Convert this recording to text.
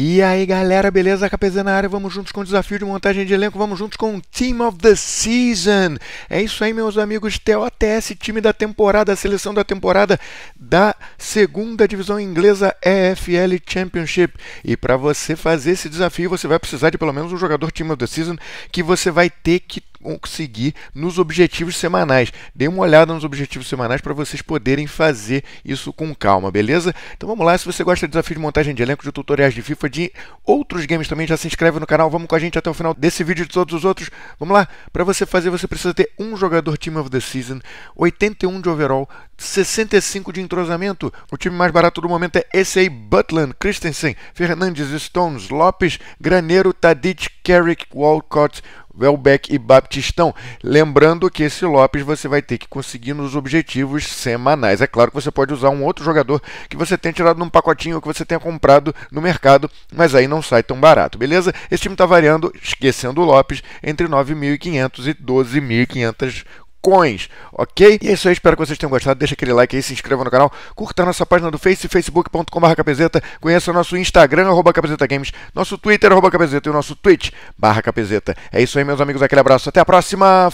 E aí galera, beleza? KPZ na área, vamos juntos com o desafio de montagem de elenco, vamos juntos com o Team of the Season. É isso aí, meus amigos, TOTS, time da temporada, seleção da temporada da segunda divisão inglesa EFL Championship. E para você fazer esse desafio, você vai precisar de pelo menos um jogador Team of the Season que você vai ter que conseguir nos objetivos semanais. Dê uma olhada nos objetivos semanais para vocês poderem fazer isso com calma, beleza? Então vamos lá, se você gosta de desafio de montagem de elenco, de tutoriais de FIFA, de outros games também, já se inscreve no canal, vamos com a gente até o final desse vídeo e de todos os outros. Vamos lá, para você fazer você precisa ter um jogador Team of the Season, 81 de overall, 65 de entrosamento. O time mais barato do momento é esse aí, Butland, Christensen, Fernandes, Stones, Lopes, Graneiro, Tadic, Carrick, Walcott, Welbeck e Baptistão. Lembrando que esse Lopes você vai ter que conseguir nos objetivos semanais. É claro que você pode usar um outro jogador que você tenha tirado num pacotinho que você tenha comprado no mercado, mas aí não sai tão barato, beleza? Esse time está variando, esquecendo o Lopes, entre 9.500 e 12.500 bitcoins, ok? E é isso aí, espero que vocês tenham gostado. Deixa aquele like aí, se inscreva no canal, curta a nossa página do Face, facebook.com.br capezeta, conheça o nosso Instagram, arroba games, nosso Twitter, arroba capezeta e o nosso Twitch, barra capezeta. É isso aí, meus amigos, aquele abraço, até a próxima,